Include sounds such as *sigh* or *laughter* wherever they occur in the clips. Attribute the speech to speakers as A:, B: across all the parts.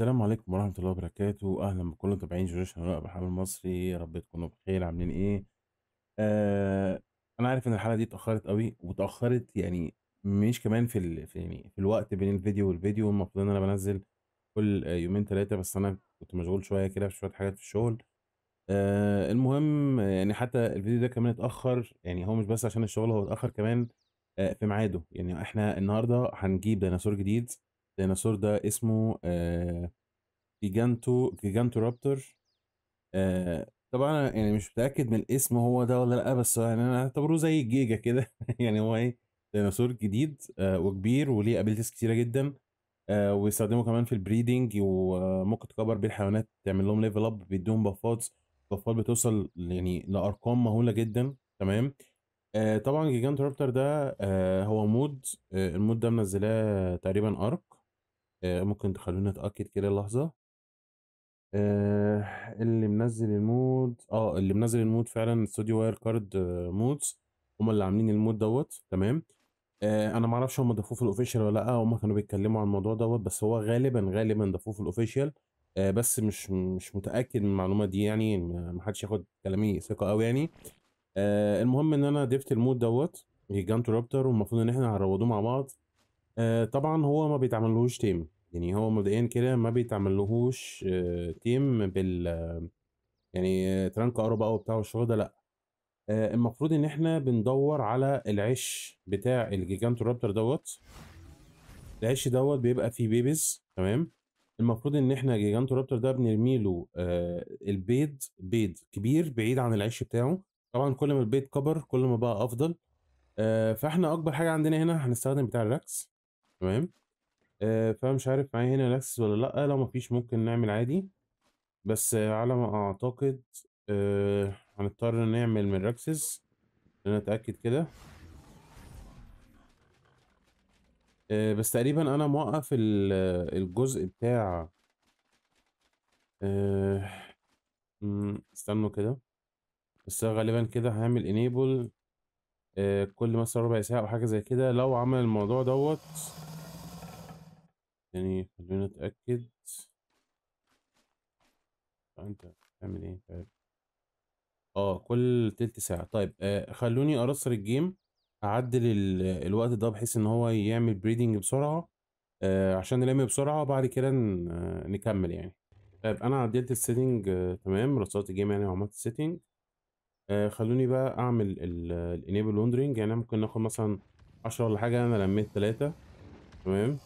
A: السلام عليكم ورحمة الله وبركاته، أهلا بكل متابعين جوجو هنوء بالحال المصري، يا رب تكونوا بخير عاملين إيه؟ آه أنا عارف إن الحلقة دي اتأخرت أوي، واتأخرت يعني مش كمان في ال في يعني في الوقت بين الفيديو والفيديو، المفروض إن أنا بنزل كل يومين ثلاثة بس أنا كنت مشغول شوية كده في شوية حاجات في الشغل. آه المهم يعني حتى الفيديو ده كمان اتأخر، يعني هو مش بس عشان الشغل هو اتأخر كمان آه في ميعاده، يعني إحنا النهارده هنجيب ديناصور جديد. الديناصور ده اسمه آه جيجانتو جيجانتو آه طبعا انا يعني مش متاكد من الاسم هو ده ولا لا بس يعني انا اعتبره زي الجيجا كده *laughs* يعني هو ايه ديناصور جديد آه وكبير وليه ابيلتيز كتيره جدا آه ويستخدمه كمان في البريدنج وممكن تكبر بيه الحيوانات تعمل لهم ليفل اب بيدوهم بافات بافات بتوصل يعني لارقام مهوله جدا تمام آه طبعا جيجانت رابتر ده آه هو مود آه المود ده منزلاه تقريبا ارك آه، ممكن تخلوني اتاكد كده لحظه آه اللي منزل المود اه اللي منزل المود فعلا استوديو واير كارد آه، مودز هم اللي عاملين المود دوت تمام آه انا ما اعرفش هم ضافوه في الاوفيشال ولا لا هم كانوا بيتكلموا عن الموضوع دوت بس هو غالبا غالبا ضافوه في الاوفيشال آه بس مش مش متاكد من المعلومه دي يعني ما حدش ياخد كلامي ثقه قوي يعني آه المهم ان انا ضفت المود دوت جانتو رابتر والمفروض ان احنا هنروضوه مع بعض آه طبعا هو ما بيتعملوش تيم يعني هو مبدئيا كده ما بيتعملهوش آه، تيم بال يعني ترانك ارو بقى وبتاع والشغل ده لا آه، المفروض ان احنا بندور على العش بتاع الجيجانتورابتر دوت العش دوت بيبقى فيه بيبيز تمام المفروض ان احنا رابتر ده بنرمي له آه، البيض بيض كبير بعيد عن العش بتاعه طبعا كل ما البيض كبر كل ما بقى افضل فاحنا اكبر حاجه عندنا هنا هنستخدم بتاع الراكس تمام آه، فمش عارف معايا هنا نفس ولا لأ لو مفيش ممكن نعمل عادي بس على ما أعتقد آه، هنضطر نعمل من راكسس لنتأكد كده آه، بس تقريبا أنا موقف الجزء بتاع استنوا كده بس غالبا كده هعمل انيبل كل مثلا ربع ساعة أو حاجة زي كده لو عمل الموضوع دوت تاني خلينا نتأكد آه، انت بتعمل ايه طيب اه كل تلت ساعة طيب آه خلوني ارسر الجيم اعدل الوقت ده بحيث ان هو يعمل بريدنج بسرعة آه عشان نلم بسرعة وبعد كده نكمل يعني طيب انا عدلت السيتنج آه تمام رصرت الجيم يعني وعملت السيتنج آه خلوني بقى اعمل الانيبل وندرينج يعني ممكن ناخد مثلا عشرة ولا حاجة انا لميت تلاتة تمام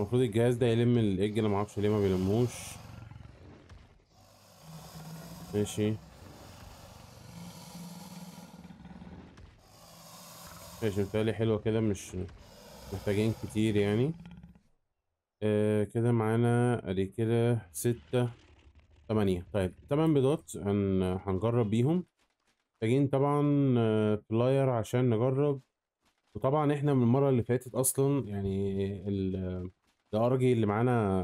A: المفروض الجهاز ده يلم الايج انا معرفش ليه ما بيلموش ماشي ماشي متهيألي حلوة كده مش محتاجين كتير يعني آه كده معانا ادي كده ستة تمانية طيب تمن بيضات هنجرب بيهم محتاجين طبعا فلاير آه، عشان نجرب وطبعا احنا من المرة اللي فاتت اصلا يعني الارجي اللي معانا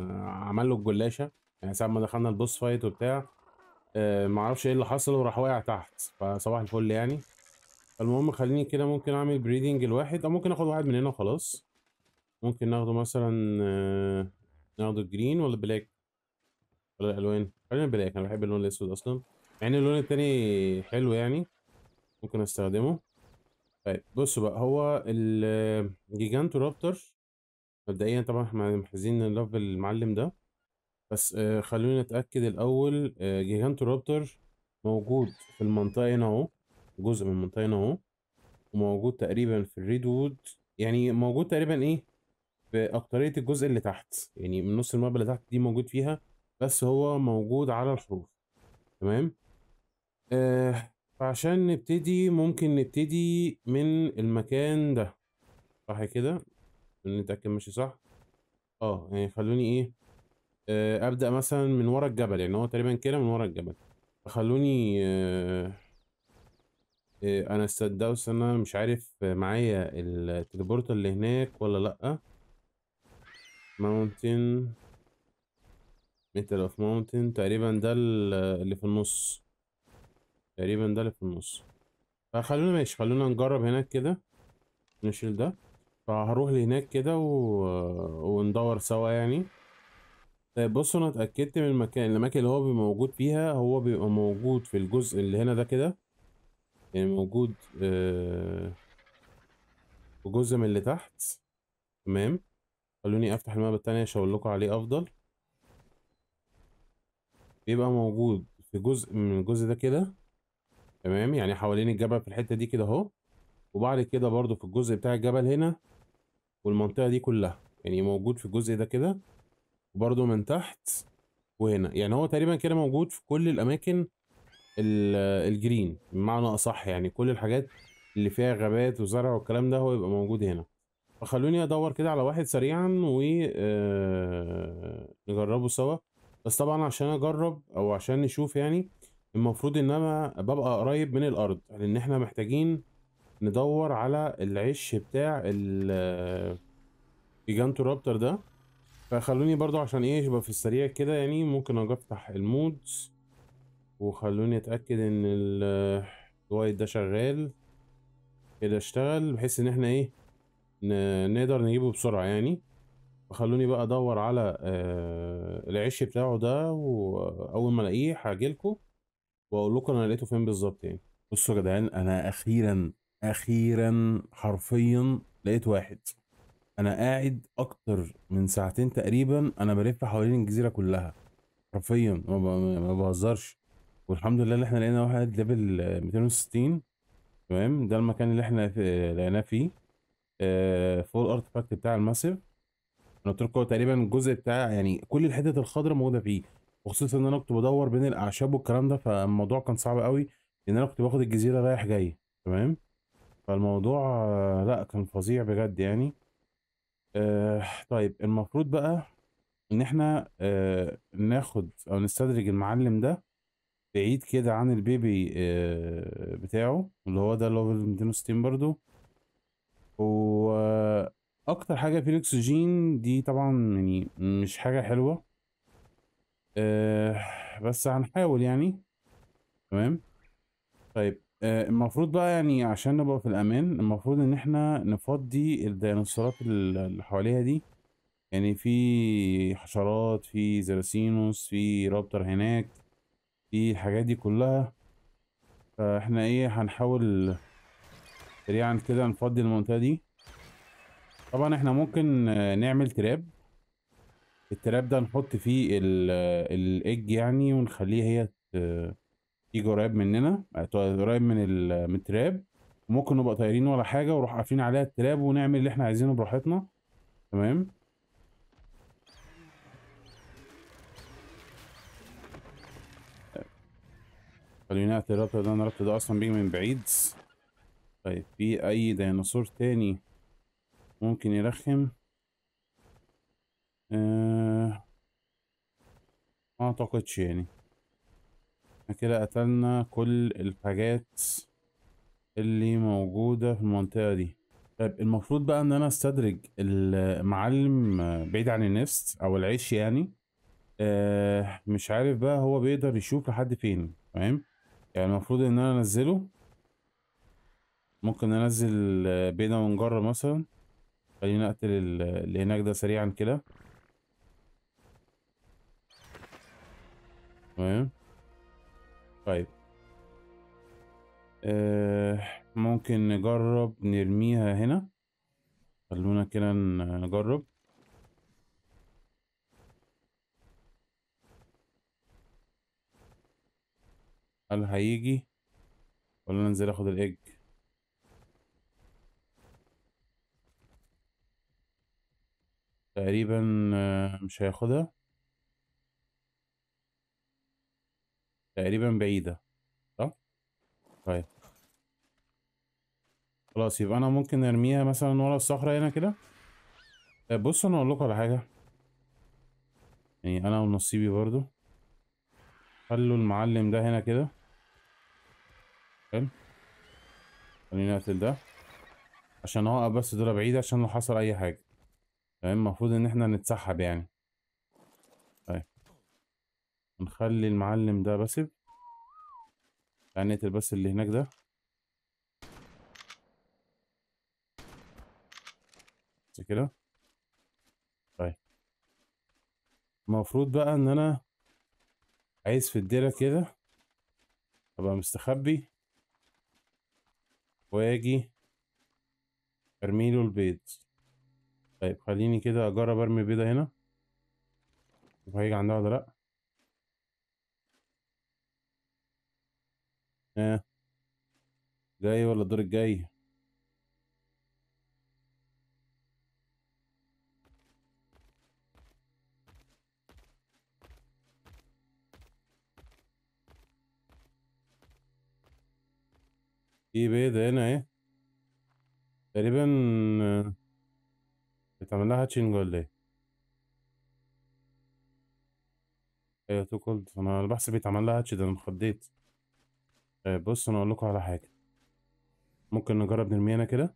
A: عمل له الجلاشه يعني ساعه ما دخلنا البوس فايت وبتاع آه معرفش ايه اللي حصل وراح واقع تحت فصباح الفل يعني المهم خليني كده ممكن اعمل بريدنج الواحد او ممكن اخد واحد من هنا وخلاص ممكن ناخده مثلا آه ناخده الجرين ولا بلاك ولا الالوان خلينا بلاك انا بحب اللون الاسود اصلا مع يعني ان اللون التاني حلو يعني ممكن استخدمه طيب بصوا بقى هو الجيجانتو آه، رابتر مبدئيا طبعًا إحنا محتاجين نلف المعلم ده، بس آه خلّونا نتأكد الأول جيجانتو آه، جيجانتورابتور موجود في المنطقة هنا أهو، جزء من المنطقة هنا أهو، وموجود تقريبًا في الريد وود، يعني موجود تقريبًا إيه، في أكترية الجزء اللي تحت، يعني من نُص المبنى اللي تحت دي موجود فيها، بس هو موجود على الحروف، تمام؟ آه فعشان نبتدي ممكن نبتدي من المكان ده، صح كده؟ اللي انت ماشي صح اه يعني خلوني ايه آه ابدا مثلا من ورا الجبل يعني هو تقريبا كده من ورا الجبل خلوني آه آه انا استدوس انا مش عارف معايا التليبورت اللي هناك ولا لا ماونتن ميتال اوف ماونتن تقريبا ده اللي في النص تقريبا ده اللي في النص فخلونا ماشي خلونا نجرب هناك كده نشيل ده فهروح لهناك كده و... وندور سوا يعني طيب بصوا انا اتاكدت من المكان الاماكن اللي هو بيبقى موجود فيها هو بيبقى موجود في الجزء اللي هنا ده كده يعني موجود في آه، جزء من اللي تحت تمام خلوني افتح الماب التانية عشان اقول لكم عليه افضل بيبقى موجود في جزء من الجزء ده كده تمام يعني حوالين الجبل في الحته دي كده اهو وبعد كده برضو في الجزء بتاع الجبل هنا والمنطقة دي كلها يعني موجود في الجزء ده كده وبرده من تحت وهنا يعني هو تقريبا كده موجود في كل الأماكن الجرين بمعنى أصح يعني كل الحاجات اللي فيها غابات وزرع والكلام ده هو يبقى موجود هنا فخلوني ادور كده على واحد سريعا و آه، نجربه سوا بس طبعا عشان اجرب او عشان نشوف يعني المفروض ان انا ببقى قريب من الارض لان يعني احنا محتاجين ندور على العش بتاع ال رابتر ده فخلوني برضو عشان ايه يبقى في السريع كده يعني ممكن اجي افتح المود وخلوني اتاكد ان الوايت ده شغال كده إيه اشتغل بحيث ان احنا ايه نقدر نجيبه بسرعه يعني فخلوني بقى ادور على آه، العش بتاعه ده واول ما الاقيه هاجيلكوا واقول لكم انا لقيته فين بالظبط يعني بصوا يا جدعان انا اخيرا اخيرا حرفيا لقيت واحد انا قاعد اكتر من ساعتين تقريبا انا بلف حوالين الجزيره كلها حرفيا ما بهزرش والحمد لله اللي احنا لقينا واحد ليفل 260 تمام ده المكان اللي احنا لقيناه فيه آه، ارتفاكت بتاع الماسيف انا قلت تقريبا الجزء بتاع يعني كل الحتت الخضراء موجوده فيه وخصوصا ان انا كنت بدور بين الاعشاب والكلام ده فالموضوع كان صعب قوي لان انا كنت باخد الجزيره رايح جاي تمام فالموضوع آه، لا كان فظيع بجد يعني آه، طيب المفروض بقى ان احنا آه، ناخد او نستدرج المعلم ده بعيد كده عن البيبي آه، بتاعه اللي هو ده اللي ليفل 260 برضو واكتر حاجه فيه الاكسجين دي طبعا يعني مش حاجه حلوه آه، بس هنحاول يعني تمام طيب آه، المفروض بقى يعني عشان نبقى في الأمان المفروض إن إحنا نفضي الديناصورات اللي حواليها دي يعني في حشرات في زراسينوس في رابتر هناك في الحاجات دي كلها فإحنا إيه هنحاول سريعا كده نفضي المنطقة دي طبعا إحنا ممكن نعمل تراب التراب ده نحط فيه الايج يعني ونخليه هي ت- يجي قريب مننا آه، قريب من التراب وممكن نبقى طايرين ولا حاجه ونروح قافلين عليها التراب ونعمل اللي احنا عايزينه براحتنا تمام خلينا نعطي الربط ده الربط ده اصلا بيجي من بعيد طيب في اي ديناصور تاني ممكن يرخم آه ما اعتقدش يعني احنا كده قتلنا كل الحاجات اللي موجودة في المنطقة دي طيب المفروض بقى ان انا استدرج المعلم بعيد عن النفس او العيش يعني آه مش عارف بقى هو بيقدر يشوف لحد فين تمام يعني المفروض ان انا انزله ممكن انزل بينا ونجرب مثلا خلينا اقتل اللي هناك ده سريعا كده تمام طيب آه ممكن نجرب نرميها هنا خلونا كده نجرب هل هيجي ولا انزل اخد الايج تقريبا آه، مش هياخدها تقريبا بعيدة صح؟ طيب خلاص يبقى انا ممكن ارميها مثلا ورا الصخرة هنا كده طيب انا اقول لكم على حاجة يعني انا ونصيبي برضو خلوا المعلم ده هنا كده حلو خليني اقتل ده عشان اقع بس دول بعيد عشان لو حصل اي حاجة تمام المفروض ان احنا نتسحب يعني نخلي المعلم ده باسف يعني نقتل بس اللي هناك ده بس كده طيب المفروض بقى ان انا عايز في الديره كده ابقى مستخبي واجي ارميله البيض طيب خليني كده اجرب ارمي بيضه هنا وهيجي عندها ولا لا ها آه. جاي ولا الدور الجاي في ده هنا ايه تقريبا آه، بتعمل لها تشينج ولا ايه ايوه تو كولد انا بحسب بيتعمل لها تشينج ده انا مخديت آه، بص انا اقول لكم على حاجه ممكن نجرب نرمي هنا كده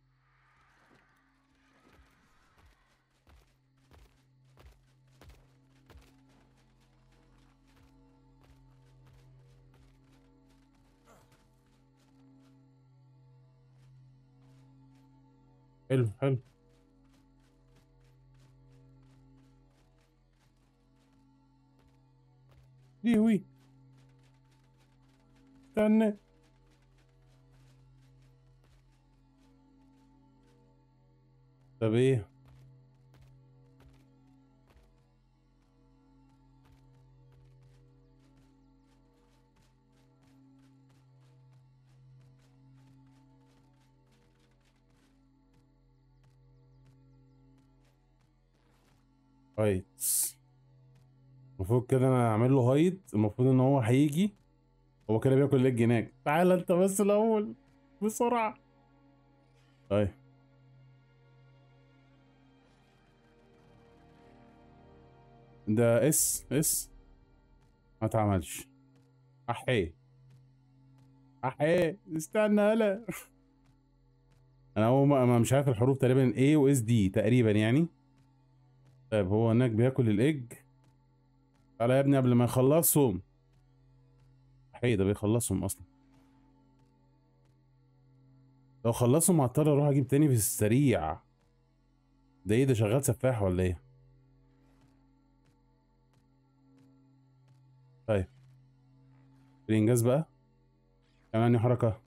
A: حلو حلو دي إيه، وي استنى طب ايه هايت المفروض كده انا اعمل له هايت المفروض ان هو هيجي هو كده بياكل ليج هناك تعالى انت بس الاول بسرعه طيب ده اس اس ما اتعملش احيه احيه استنى هلا *laughs* انا هو ما مش عارف الحروف تقريبا A و S D تقريبا يعني طيب هو هناك بياكل الايج تعالى يا ابني قبل ما يخلصهم حقيقي ده بيخلصهم اصلا لو خلصهم هضطر اروح اجيب تاني في السريع ده ايه ده شغال سفاح ولا ايه طيب الانجاز بقى كمان حركه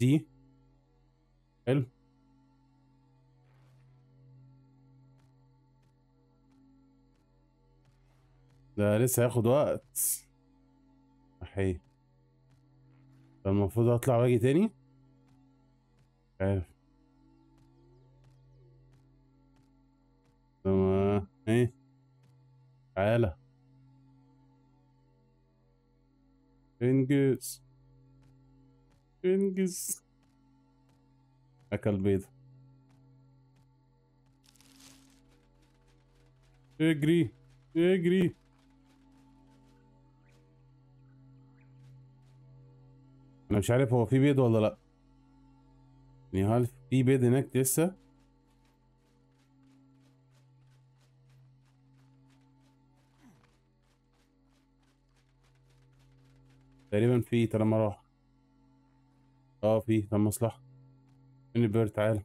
A: دي حلو ده لسه هياخد وقت صحيح فالمفروض اطلع واجي تاني مش عارف طب ايه تعالى انجز انجز اكل بيضة اجري اجري انا مش عارف هو في بيض ولا لا يعني هل في بيض هناك لسه تقريبا في ما راح اه في تم مصلحة فين البير تعالى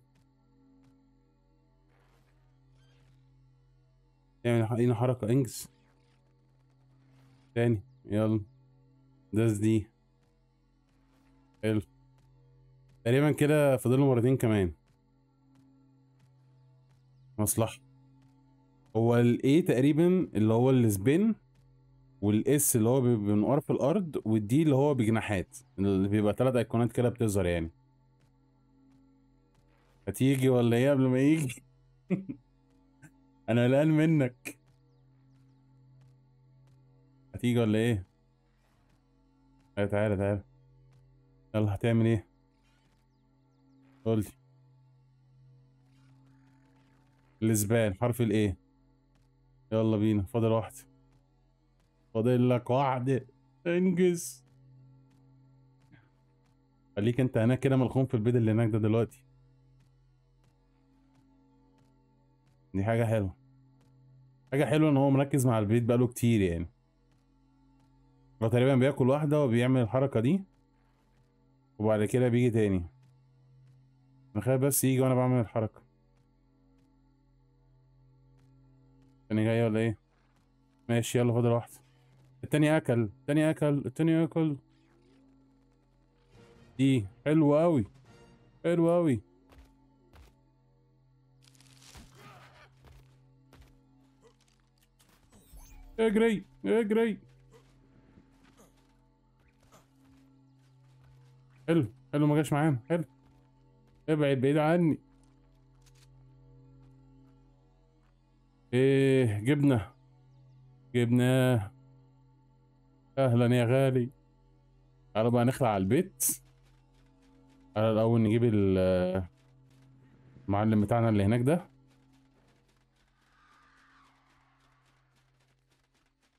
A: يعني حقينا حركة انجز تاني يلا داس دي حلو تقريبا كده فاضل مرتين كمان مصلحة هو الاي تقريبا اللي هو السبين والاس اللي هو بينقر في الارض والدي اللي هو بجناحات اللي بيبقى ثلاث ايقونات كده بتظهر يعني هتيجي ولا ايه قبل ما يجي *laughs* انا قلقان منك هتيجي ولا ايه أيوة، تعالى تعالى يلا هتعمل ايه قولي الزبال حرف الايه يلا بينا فاضل واحد فاضل لك واحد انجز خليك انت هناك كده ملخوم في البيت اللي هناك ده دلوقتي دي حاجة حلوة حاجة حلوة ان هو مركز مع البيت بقاله كتير يعني هو تقريبا بياكل واحدة وبيعمل الحركة دي وبعد كده بيجي تاني من خلال بس يجي وانا بعمل الحركة تاني جاي ولا ايه ماشي يلا فاضل واحدة التاني اكل التاني اكل التاني اكل دي حلوة اوي حلوة اوي اجري اجري حلو حلو ما جاش معانا حلو ابعد بعيد عني ايه جبنه جبناه اهلا يا غالي تعالوا بقى نخلع على البيت تعالى الاول نجيب المعلم بتاعنا اللي هناك ده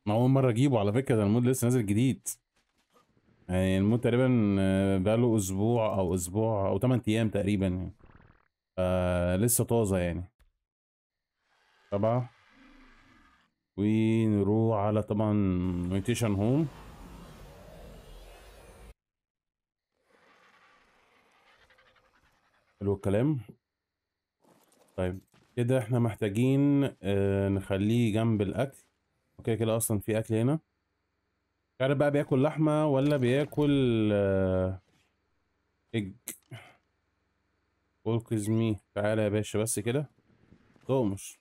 A: ما اول مره اجيبه على فكره ده المود لسه نازل جديد يعني الموت تقريبا آه، بقاله اسبوع او اسبوع او 8 ايام تقريبا يعني لسه طازه يعني سبعة ونروح على طبعا ميتيشن هوم حلو الكلام طيب كده احنا محتاجين اه نخليه جنب الاكل اوكي كده اصلا في اكل هنا عارف بقى بياكل لحمه ولا بياكل اج وركز مي تعالى يا باشا بس كده قومش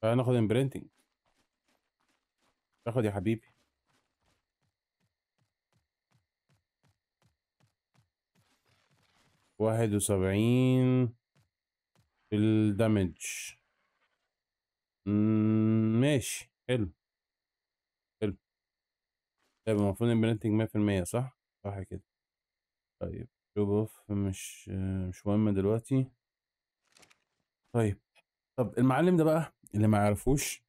A: تعالى ناخد امبرنتنج تاخد يا حبيبي واحد وسبعين الدمج ماشي حلو طيب المفروض البرنتنج مية في المية صح؟ صح كده طيب جوب اوف مش مش مهم دلوقتي طيب طب المعلم ده بقى اللي ما يعرفوش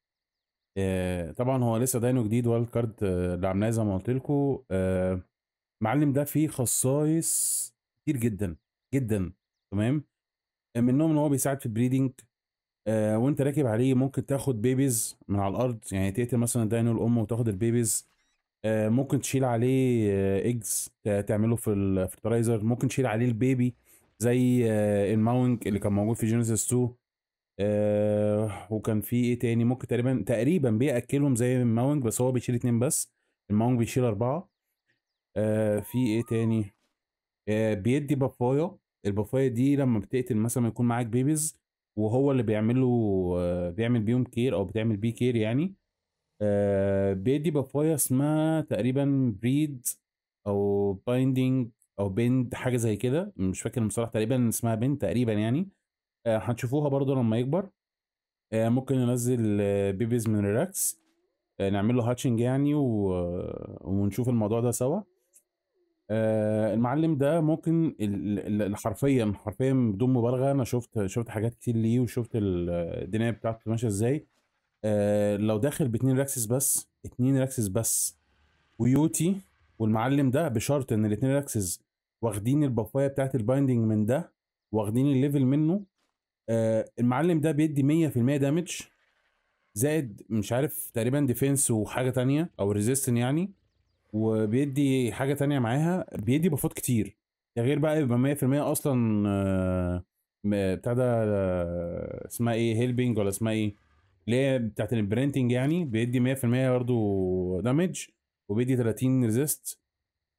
A: آه، طبعا هو لسه داينو جديد وايلد كارد اللي عملناه زي ما قلت لكم آه، المعلم ده فيه خصائص كتير جدا جدا تمام منهم ان هو بيساعد في البريدنج آه، وانت راكب عليه ممكن تاخد بيبيز من على الارض يعني تقتل مثلا داينو الام وتاخد البيبيز آه، ممكن تشيل عليه ايجز آه، تعمله في الفرتلايزر ممكن تشيل عليه البيبي زي آه، الماونج اللي كان موجود في جينيسيس 2 آه وكان في ايه تاني ممكن تقريبا تقريبا بياكلهم زي الماونج بس هو بيشيل اتنين بس الماونج بيشيل اربعه آه في ايه تاني آه بيدي بابايا البابايا دي لما بتقتل مثلا يكون معاك بيبيز وهو اللي بيعمله بيعمل بيهم كير او بتعمل بيه كير يعني آه، بيدي بابايا اسمها تقريبا بريد او بايندينج او بند حاجه زي كده مش فاكر المصطلح تقريبا اسمها بند تقريبا يعني هتشوفوها آه، برضو لما يكبر آه، ممكن ننزل بيبيز من ريلاكس نعمل له هاتشنج يعني و... ونشوف الموضوع ده سوا المعلم ده ممكن حرفيا حرفيا بدون مبالغه انا شفت شفت حاجات كتير ليه وشفت الدنيا إيه بتاعته ماشيه ازاي آه لو داخل باتنين راكسس بس اتنين راكسس بس ويوتي والمعلم ده بشرط ان الاتنين راكسس واخدين البفايه بتاعت البايندنج من ده واخدين الليفل منه آه المعلم ده بيدي 100% دامج زائد مش عارف تقريبا ديفنس وحاجه تانية او ريزيستن يعني وبيدي حاجه تانية معاها بيدي بافات كتير ده غير بقى يبقى 100% اصلا آه بتاع ده آه، اسمها ايه هيلبنج ولا اسمها ايه اللي هي بتاعت البرنتنج يعني بيدي 100% برضه دامج وبيدي 30 ريزيست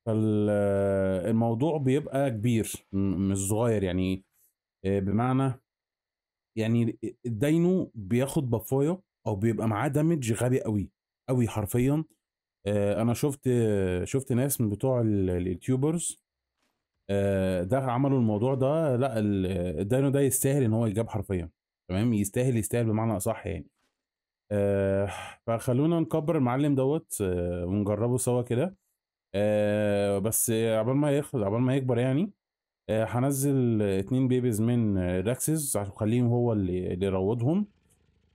A: فالموضوع بيبقى كبير مش صغير يعني آه، بمعنى يعني الداينو بياخد بافايا او بيبقى معاه دامج غبي قوي قوي حرفيا آه، انا شفت شفت ناس من بتوع اليوتيوبرز آه، ده عملوا الموضوع ده لا الداينو ده يستاهل ان هو يجاب حرفيا تمام يستاهل يستاهل بمعنى اصح يعني آه فخلونا نكبر المعلم دوت آه ونجربه سوا كده آه بس عبال ما يخلص عبال ما يكبر يعني آه، هنزل اتنين بيبيز من راكسز عشان هو اللي, اللي يروضهم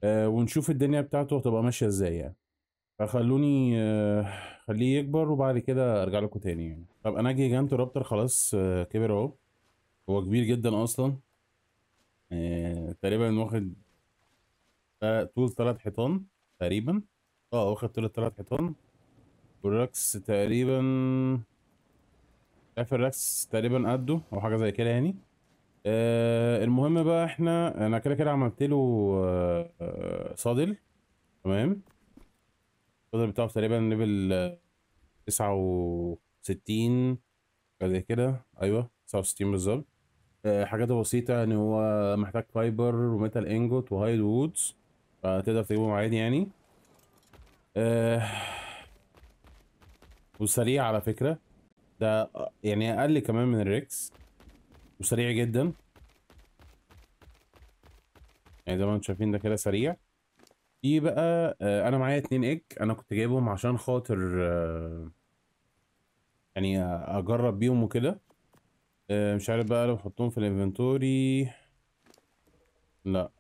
A: آه، ونشوف الدنيا بتاعته هتبقى ماشيه ازاي يعني فخلوني آه، خليه يكبر وبعد كده ارجع لكم تاني يعني طب انا اجي جانتو رابتر خلاص كبر اهو هو كبير جدا اصلا تقريبا واخد طول تلات حيطان تقريبا اه واخد طول تلات حيطان والراكس تقريبا عارف الراكس تقريبا قده او حاجه زي كده يعني آه المهم بقى احنا انا كده كده عملت له آه آه صادل تمام الصادل بتاعه تقريبا ليفل تسعة وستين حاجه زي كده ايوه تسعة وستين بالظبط آه حاجات بسيطه يعني هو محتاج فايبر وميتال انجوت وهايد وودز فتقدر تجيبهم عادي يعني آه وسريع على فكرة ده يعني أقل كمان من الريكس وسريع جدا يعني زي ما انتم شايفين ده كده سريع في بقى آه انا معايا اتنين ايج انا كنت جايبهم عشان خاطر آه يعني اجرب بيهم وكده آه مش عارف بقى لو احطهم في الانفنتوري لا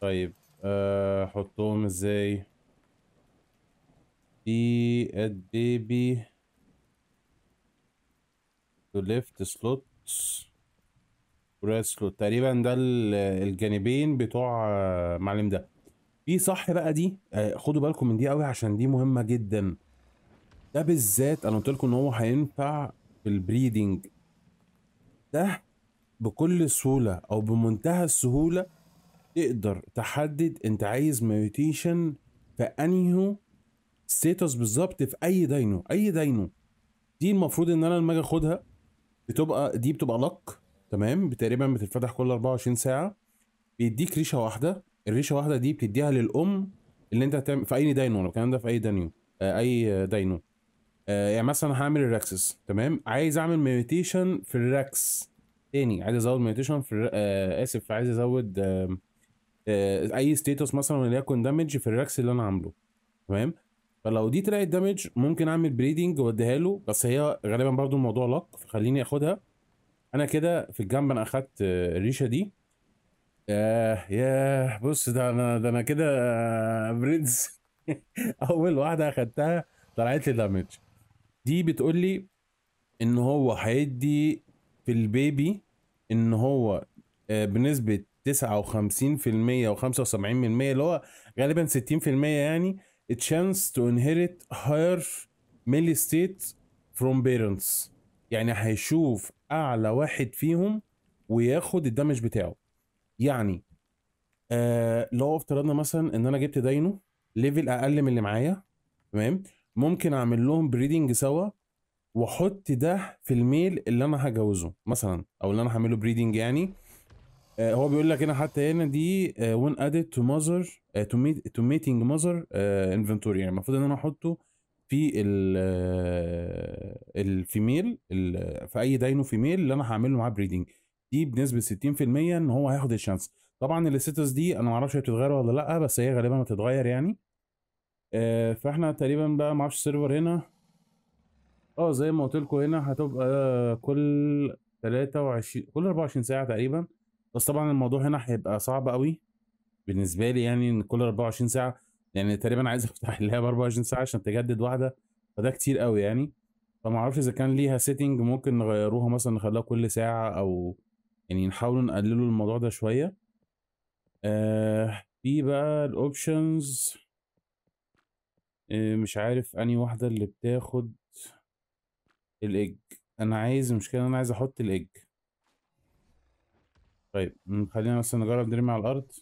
A: طيب احطهم آه، ازاي دي اد بيبي تو ليفت سلوت ورايت سلوت تقريبا ده الجانبين بتوع معلم ده في صح بقى دي آه، خدوا بالكم من دي قوي عشان دي مهمه جدا ده بالذات انا قلت لكم ان هو هينفع في البريدنج ده بكل سهوله او بمنتهى السهوله تقدر تحدد انت عايز ميوتيشن في انهي ستيتس بالظبط في اي داينو اي داينو دي المفروض ان انا لما اجي اخدها بتبقى دي بتبقى لك تمام تقريبا بتتفتح كل 24 ساعه بيديك ريشه واحده الريشه واحده دي بتديها للام اللي انت هتعمل في اي داينو لو الكلام ده في اي داينو آه اي داينو آه يعني مثلا هعمل الراكسس تمام عايز اعمل ميوتيشن في الراكس تاني عايز ازود ميوتيشن في آه اسف عايز ازود آه آه، اي ستيتس مثلا وليكن دامج في الراكس اللي انا عامله تمام فلو دي طلعت دامج ممكن اعمل بريدنج واديها له بس هي غالبا برضو الموضوع لك فخليني اخدها انا كده في الجنب انا اخدت الريشه آه، دي آه يا بص ده انا ده انا كده آه، برنس *laughs* اول واحده اخدتها طلعت لي دامج دي بتقول لي ان هو هيدي في البيبي ان هو آه بنسبه 59% و75% اللي هو غالبا 60% يعني a chance to inherit higher middle state from parents يعني هيشوف اعلى واحد فيهم وياخد الدمج بتاعه يعني آه لو افترضنا مثلا ان انا جبت داينو ليفل اقل من اللي معايا تمام ممكن اعمل لهم بريدنج سوا واحط ده في الميل اللي انا هجوزه مثلا او اللي انا هعمله بريدنج يعني آه، هو بيقول لك هنا حتى هنا دي وين ادد تو ماذر تو ميتنج ماذر انفنتوري يعني المفروض ان انا احطه في ال آه، الفيميل في اي داينو فيميل اللي انا هعمل له معاه بريدنج دي بنسبه 60% ان هو هياخد الشانس طبعا الستاتس دي انا ما اعرفش هي بتتغير ولا لا بس هي غالبا هتتغير يعني آه، فاحنا تقريبا بقى ما اعرفش السيرفر هنا اه زي ما قلت لكم هنا هتبقى كل 23 كل 24 ساعه تقريبا بس طبعا الموضوع هنا هيبقى صعب قوي بالنسبه لي يعني ان كل 24 ساعه يعني تقريبا عايز *laughs* افتح اللاب 24 ساعه عشان تجدد واحده فده كتير قوي يعني فما اعرفش اذا كان ليها سيتنج ممكن نغيروها مثلا نخليها كل ساعه او يعني نحاول نقللوا الموضوع ده شويه آه في بقى الاوبشنز آه مش عارف اني واحده اللي بتاخد الايج انا عايز المشكله انا عايز احط الايج طيب خلينا مثلا نجرب نرمي على الارض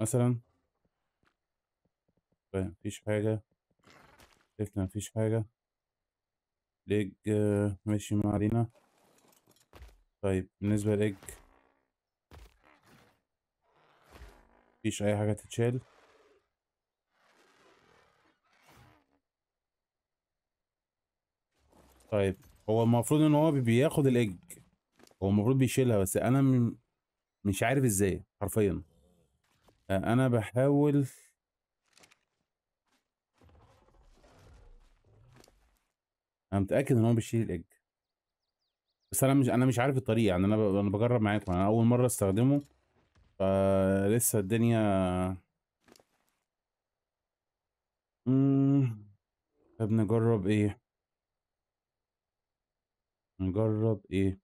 A: مثلا طيب مفيش حاجة شفنا مفيش حاجة ليج ماشي ما علينا طيب بالنسبة لإج مفيش أي حاجة تتشال طيب هو المفروض إن هو بياخد الإج هو المفروض بيشيلها بس انا م... مش عارف ازاي حرفيا انا بحاول انا متاكد ان هو بيشيل الاج بس انا مش انا مش عارف الطريقه يعني انا ب... انا بجرب معاكم يعني انا اول مره استخدمه فلسه الدنيا امم طب نجرب ايه نجرب ايه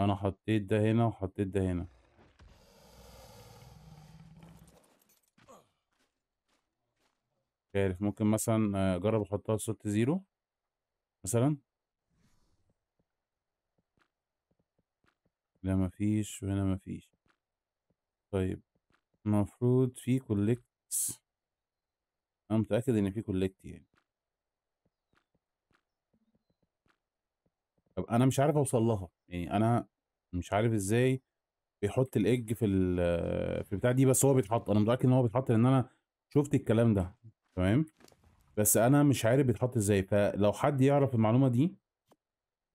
A: انا حطيت ده هنا وحطيت ده هنا عارف ممكن مثلا آه، اجرب احطها صوت زيرو مثلا لا مفيش وهنا مفيش طيب المفروض في كولكت انا متاكد ان في كولكت يعني طب أنا مش عارف أوصل لها، يعني أنا مش عارف إزاي بيحط الايج في في البتاعة دي، بس هو بيتحط، أنا متأكد إن هو بيتحط لأن أنا شُفت الكلام ده، تمام؟ بس أنا مش عارف بيتحط إزاي، فلو حد يعرف المعلومة دي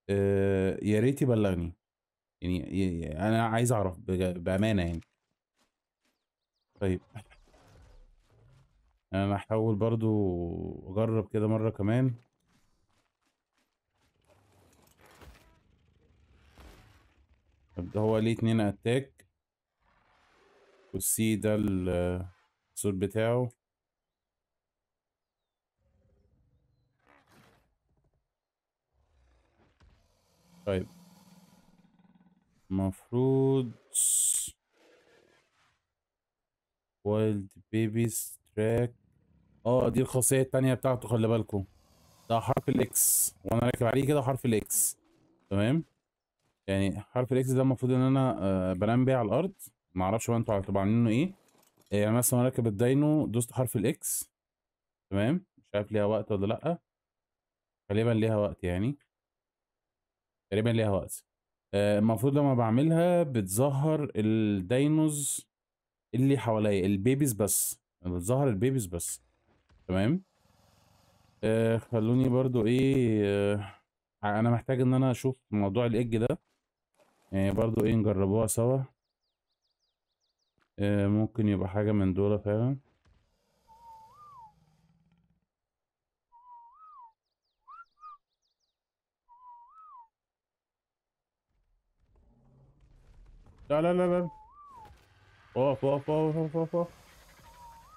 A: آه، يا ريت يبلّغني، يعني, يعني أنا عايز أعرف بأمانة يعني. طيب. أنا هحاول برضه أجرّب كده مرّة كمان. طب هو ليه اتنين اتاك والسي ده الصوت بتاعه طيب مفروض وايلد بيبيز تراك اه دي الخاصية التانية بتاعته خلي بالكم ده حرف الاكس وانا راكب عليه كده حرف الاكس تمام يعني حرف الاكس ده المفروض ان انا آه، بنام بيه على الارض ما اعرفش بقى انتوا هتبقوا عاملينه ايه آه، يعني مثلا وانا راكب الداينو دوست حرف الاكس تمام مش عارف ليها وقت ولا لا غالبا ليها وقت يعني تقريبا ليها وقت آه، المفروض لما بعملها بتظهر الداينوز اللي حواليا البيبيز بس بتظهر البيبيز بس تمام خلوني برضو ايه انا محتاج ان انا اشوف موضوع الايج ده يعني برضو ايه نجربوها سوا آه ممكن يبقى حاجة من دول فعلا لا لا لا لا اقف اقف اقف اقف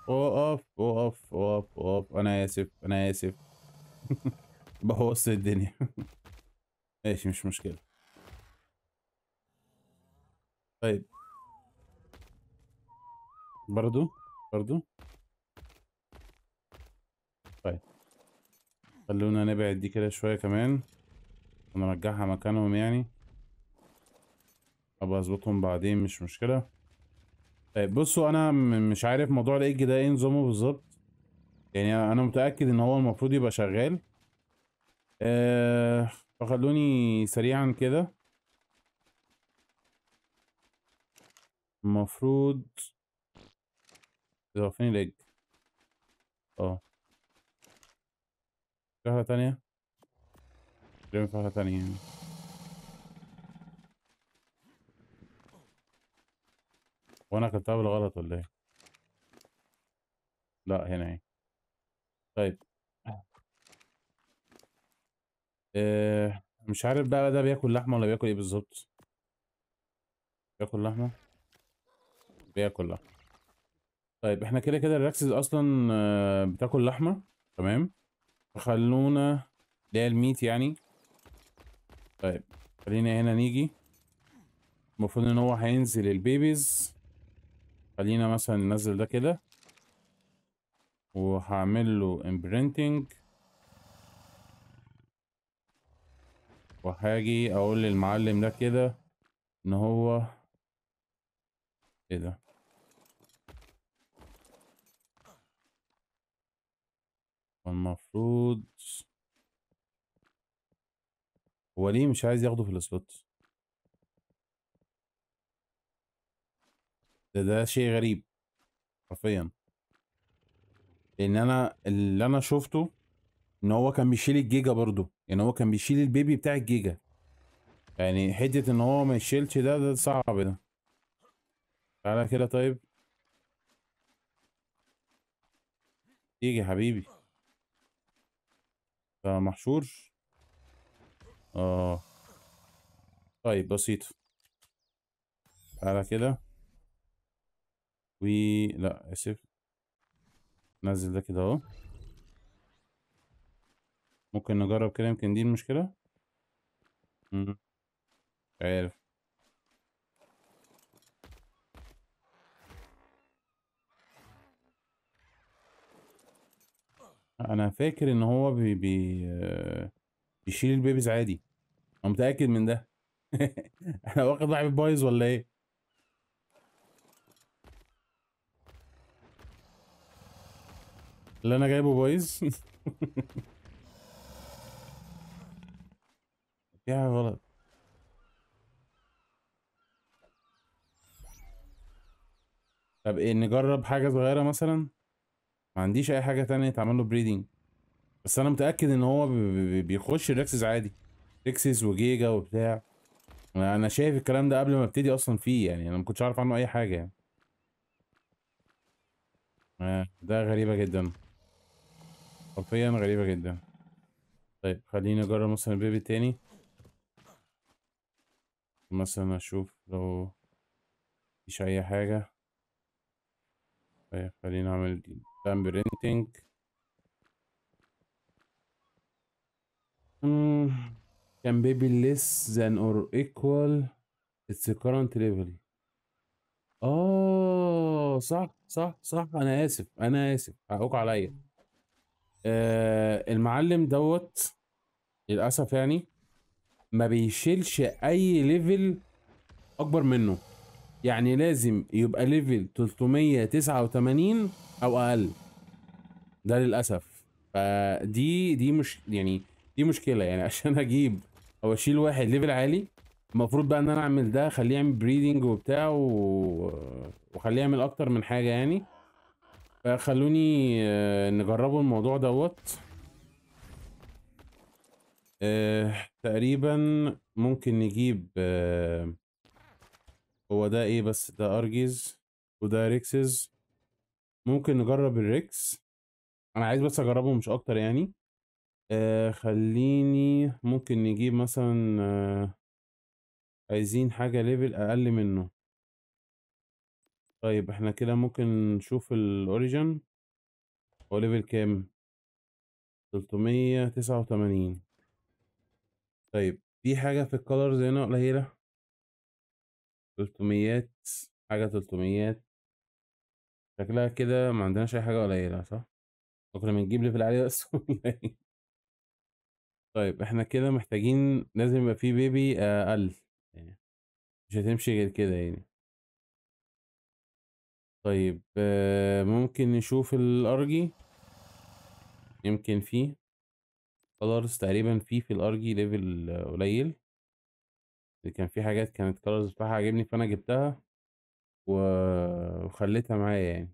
A: اقف اقف اقف اقف اقف انا اسف انا اسف *laughs* بهوص الدنيا *laughs* ماشي مش مشكلة طيب برضو برضو طيب خلونا نبعد دي كده شوية كمان ونرجعها مكانهم يعني ابقى اظبطهم بعدين مش مشكلة طيب بصوا انا مش عارف موضوع الايج ده ايه نظامه بالظبط يعني انا متأكد ان هو المفروض يبقى شغال آه فخلوني سريعا كده المفروض اضافين ليج اه في تانية رمي في حاجة تانية هو يعني. وانا اكلتها بالغلط ولا ايه لا هنا ايه طيب آه، مش عارف بقى ده بياكل لحمه ولا بياكل ايه بالظبط بياكل لحمه العمليه كلها طيب احنا كده كده الراكسز اصلا آه، بتاكل لحمه تمام فخلونا ده الميت يعني طيب خلينا هنا نيجي المفروض ان هو هينزل البيبيز خلينا مثلا ننزل ده كده وهعمل له امبرنتنج وهاجي اقول للمعلم ده كده ان هو ايه ده المفروض هو ليه مش عايز ياخده في السلوت ده ده شيء غريب حرفيا لان انا اللي انا شفته ان هو كان بيشيل الجيجا برضه يعني هو كان بيشيل البيبي بتاع الجيجا يعني حته ان هو ما يشيلش ده ده صعب ده تعالى كده طيب تيجي يا حبيبي محشور اه طيب بسيطة تعالى كده و لا اسف نزل ده كده اهو ممكن نجرب كده يمكن دي المشكلة مش عارف انا فاكر ان هو بي بي بيشيل البيبيز عادي انا متاكد من ده *laughs* احنا واخد لعب بايظ ولا ايه اللي انا جايبه بايظ *laughs* يا غلط طب ايه نجرب حاجه صغيره مثلا عنديش اي حاجه تانية تعمل له بريدنج بس انا متاكد ان هو بيخش ريكسز عادي ريكسز وجيجا وبتاع انا شايف الكلام ده قبل ما ابتدي اصلا فيه يعني انا ما كنتش عارف عنه اي حاجه يعني آه، ده غريبه جدا حرفيا غريبه جدا طيب خليني اجرب مثلا البيبي التاني مثلا اشوف لو مفيش اي حاجه طيب خليني اعمل دي دام برينتينج كان بيبي less than or equal its current level اه صح صح صح انا اسف انا اسف حقوق عليا آه المعلم دوت للاسف يعني ما بيشيلش اي ليفل اكبر منه يعني لازم يبقى ليفل 389 او اقل ده للاسف فدي دي مش يعني دي مشكله يعني عشان اجيب او اشيل واحد ليفل عالي المفروض بقى ان انا اعمل ده اخليه يعمل بريدنج وبتاع و... وخليه يعمل اكتر من حاجه يعني فخلوني آه، نجربوا الموضوع دوت أه تقريبا ممكن نجيب أه هو ده ايه بس ده ارجيز وده ريكسز ممكن نجرب الريكس انا عايز بس اجربه مش اكتر يعني آه خليني ممكن نجيب مثلا آه عايزين حاجة ليفل اقل منه طيب احنا كده ممكن نشوف الاوريجن هو ليفل كام تلتمية تسعة وتمانين طيب في حاجة في الكالرز هنا قليلة 300 حاجة 300 شكلها كده ما عندناش أي حاجة قليلة صح؟ بكرة بنجيب ليفل عالي بس *laughs* طيب احنا كده محتاجين لازم يبقى في بيبي أقل يعني مش هتمشي غير كده يعني طيب ممكن نشوف الأرجي يمكن فيه خلاص تقريبا في في الأرجي ليفل قليل كان في حاجات كانت كلرز بتاعها عاجبني فانا جبتها و- وخليتها معايا يعني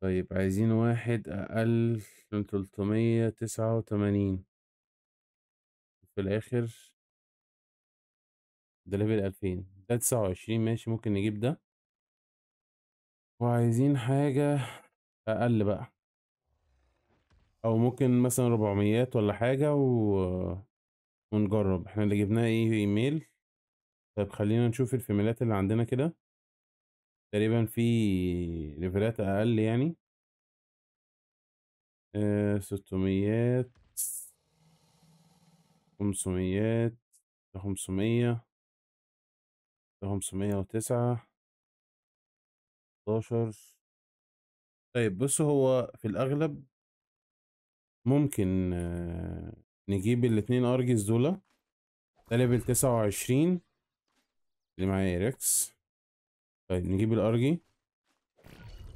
A: طيب عايزين واحد اقل من تلتمية تسعة وتمانين في الاخر ده ليفل الفين ده تسعة وعشرين ماشي ممكن نجيب ده وعايزين حاجة اقل بقى او ممكن مثلا ربعميات ولا حاجة و ونجرب احنا اللي جبناه ايه ايميل طيب خلينا نشوف الفيميلات اللي عندنا كده تقريبا في ليفلات اقل يعني آه ستميات خمسميات خمسمية خمسمية وتسعة حداشر طيب بص هو في الأغلب ممكن آه نجيب الاتنين ارجز دول ده ليفل تسعة وعشرين اللي معايا ايركس طيب نجيب الارجي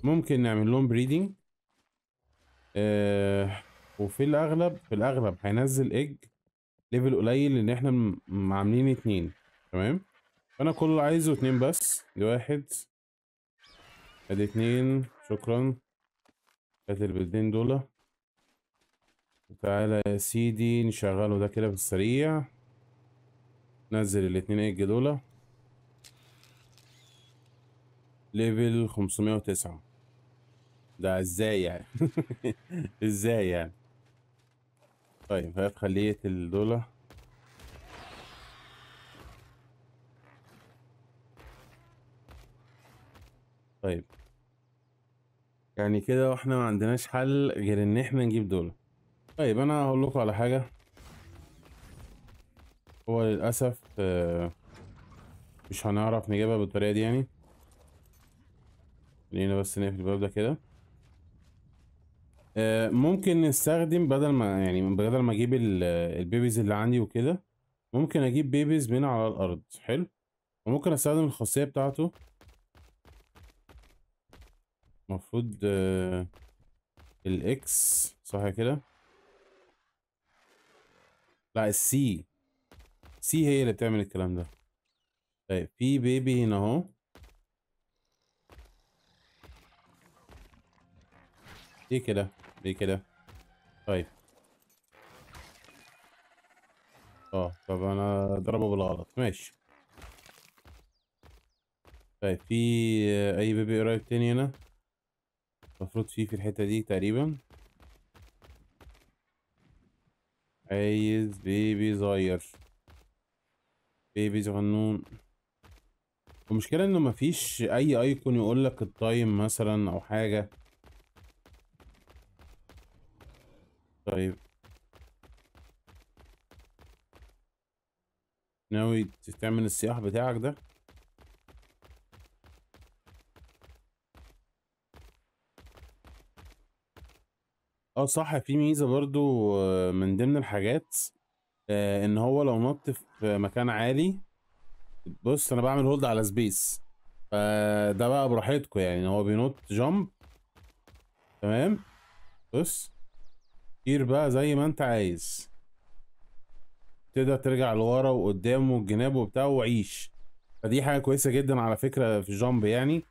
A: ممكن نعمل لهم بريدنج آه وفي الاغلب في الاغلب هينزل ايج ليفل قليل لان احنا عاملين اتنين تمام فانا كل اللي عايزه اتنين بس دي واحد ادي اتنين شكرا هات البلدين دول تعالى يا سيدي نشغله ده كده في السريع نزل الاتنين ايج دولة ليفل وتسعة ده ازاي يعني *laughs* ازاي يعني طيب هات خليه الدولة طيب يعني كده واحنا ما عندناش حل غير ان احنا نجيب دولة طيب انا هقول لكم على حاجه هو للاسف آه، مش هنعرف نجيبها بالطريقه دي يعني خلينا بس نقفل الباب ده كده آه، ممكن نستخدم بدل ما يعني بدل ما اجيب البيبيز اللي عندي وكده ممكن اجيب بيبيز من على الارض حلو وممكن استخدم الخاصيه بتاعته المفروض آه، الاكس صح كده لا السي سي هي اللي بتعمل الكلام ده طيب في بيبي هنا اهو ليه كده ليه كده طيب اه طب انا ضربه بالغلط ماشي طيب في اي بيبي قريب تاني هنا المفروض في في الحته دي تقريبا عايز بيبي صغير بيبي صغنون المشكلة انه مفيش اي ايكون يقول لك التايم مثلا او حاجة طيب ناوي تعمل السياح بتاعك ده اه صح في ميزة برضو آه، من ضمن الحاجات آه، ان هو لو نط في مكان عالي بص انا بعمل هولد على سبيس فده بقى براحتكم يعني هو بينط جامب تمام بص كتير بقى زي ما انت عايز تقدر ترجع لورا وقدام والجناب وبتاع وعيش فدي حاجة كويسة جدا على فكرة في الجامب يعني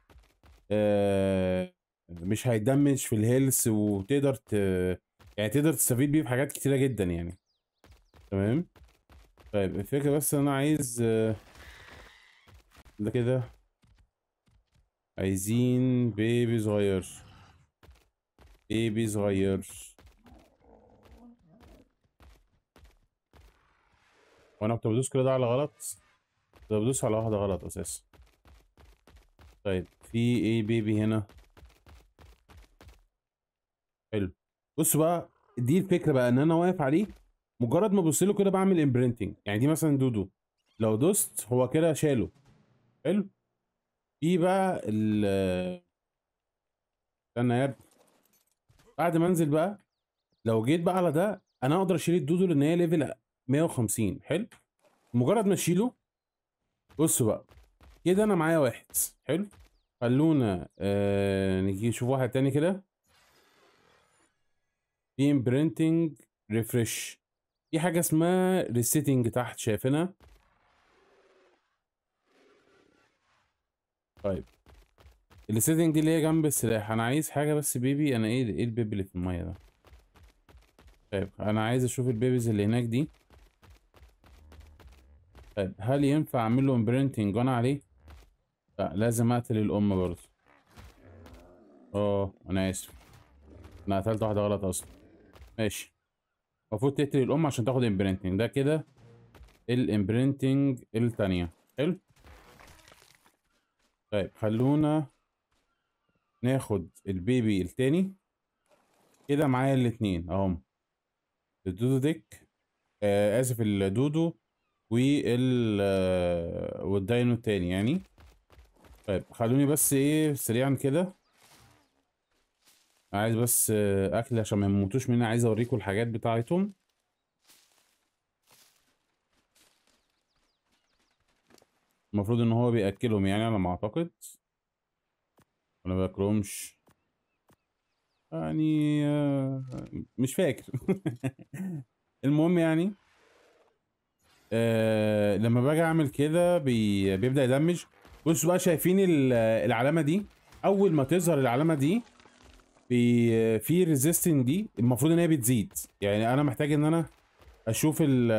A: آه مش هيدمج في الهيلث وتقدر ت يعني تقدر تستفيد بيه في حاجات كتيره جدا يعني تمام طيب الفكره بس انا عايز ده كده عايزين بيبي صغير بيبي صغير وانا كنت بدوس كده على غلط كنت بدوس على واحده غلط اساسا طيب في ايه بيبي هنا حلو بص بقى دي الفكره بقى ان انا واقف عليه مجرد ما ابص له كده بعمل امبرنتنج يعني دي مثلا دودو لو دوست هو كده شاله حلو في بقى ال استنى يا ابني بعد ما انزل بقى لو جيت بقى على ده انا اقدر اشيل الدودو لان هي ليفل 150 حلو مجرد ما اشيله بصوا بقى كده انا معايا واحد حلو خلونا آه نجي نشوف واحد تاني كده في امبرنتنج ريفرش في حاجه اسمها ريسيتنج تحت شايفينها طيب الريسيتنج دي اللي هي جنب السلاح انا عايز حاجه بس بيبي انا ايه ايه البيبي اللي في الميه ده طيب انا عايز اشوف البيبيز اللي هناك دي طيب هل ينفع اعمل له امبرنتنج وانا عليه لا لازم اقتل الام برضه اه انا اسف انا قتلت واحده غلط اصلا ماشي المفروض تقتل الام عشان تاخد امبرنتنج ده كده الامبرنتنج الثانيه حلو طيب خلونا ناخد البيبي التاني كده معايا الاتنين اهم الدودو ديك آه اسف الدودو وال آه، والداينو التاني يعني طيب خلوني بس ايه سريعا كده عايز بس آه، اكل عشان ما يموتوش مني عايز اوريكم الحاجات بتاعتهم المفروض ان هو بياكلهم يعني على ما اعتقد انا باكلهمش يعني آه، مش فاكر *laughs* المهم يعني آه لما باجي اعمل كده بي بيبدا يدمج بصوا بقى شايفين العلامه دي اول ما تظهر العلامه دي في في ريزيستنج دي المفروض ان هي بتزيد يعني انا محتاج ان انا اشوف ال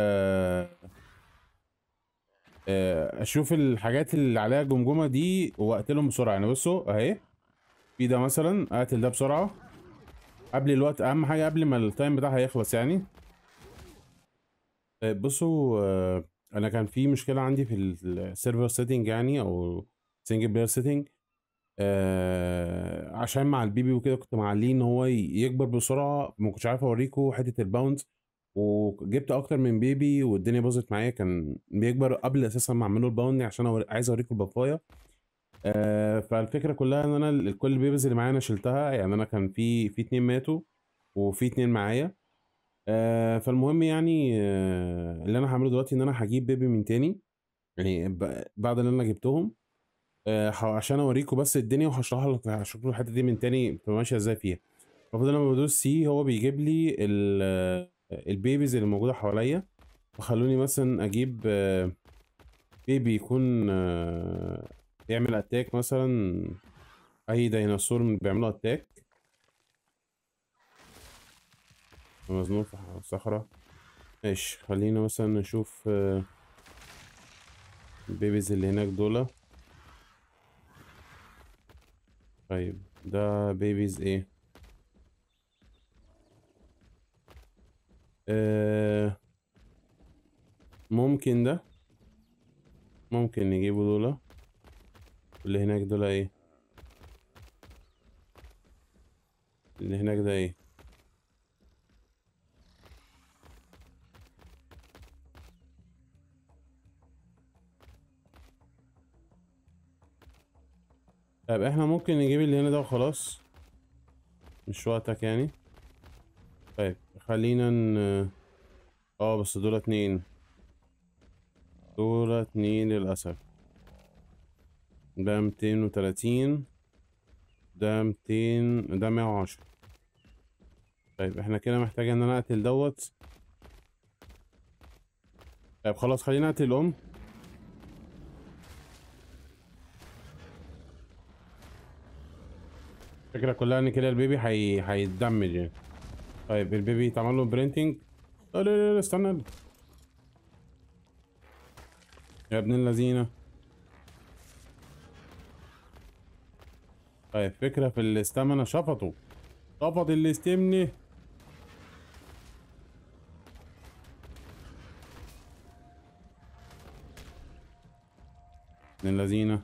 A: آه، اشوف الحاجات اللي عليها جمجمه دي واقتلهم بسرعه يعني بصوا اهي في ده مثلا اقتل ده بسرعه قبل الوقت اهم حاجه قبل ما التايم بتاعها يخلص يعني طيب بصوا آه، انا كان في مشكله عندي في السيرفر سيتنج يعني او سنجل بلاير سيتنج آه عشان مع البيبي وكده كنت معليه ان هو يكبر بسرعه ما كنتش عارف اوريكو حته الباونس وجبت اكتر من بيبي والدنيا باظت معايا كان بيكبر قبل اساسا ما اعمله الباوند عشان عايز اوريكو البفايا آه فالفكره كلها ان انا كل البيبيز اللي معايا انا شلتها يعني انا كان في في اتنين ماتوا وفي اتنين معايا آه فالمهم يعني آه اللي انا هعمله دلوقتي ان انا هجيب بيبي من تاني يعني بعد اللي انا جبتهم آه عشان اوريكم بس الدنيا وهشرحها لك هشرح الحته دي من تاني بتبقى ماشيه ازاي فيها المفروض لما بدوس سي هو بيجيب لي البيبيز آه، اللي موجوده حواليا فخلوني مثلا اجيب بيبي آه، يكون بيعمل آه، يعمل اتاك مثلا اي ديناصور بيعملوا اتاك مزنوق في الصحراء ماشي خلينا مثلا نشوف البيبيز اللي هناك دول طيب ده بيبيز ايه آه ممكن ده ممكن نجيبه دولا اللي هناك دولا ايه اللي هناك ده ايه طيب احنا ممكن نجيب اللي هنا ده وخلاص مش وقتك يعني طيب خلينا ن... اه بس دول اتنين دول اتنين للأسف ده ميتين وتلاتين ده ميتين ده مية وعشرة طيب احنا كده محتاجين ان انا اقتل دوت طيب خلاص خلينا اقتل الام الفكره كلها ان كده البيبي هي... هيتدمج يعني طيب البيبي تعمل له برينتنج لا لا لا استنى يا ابن اللذينه طيب فكره في الاستامنا شفطه شفط الاستمنه ابن اللذينه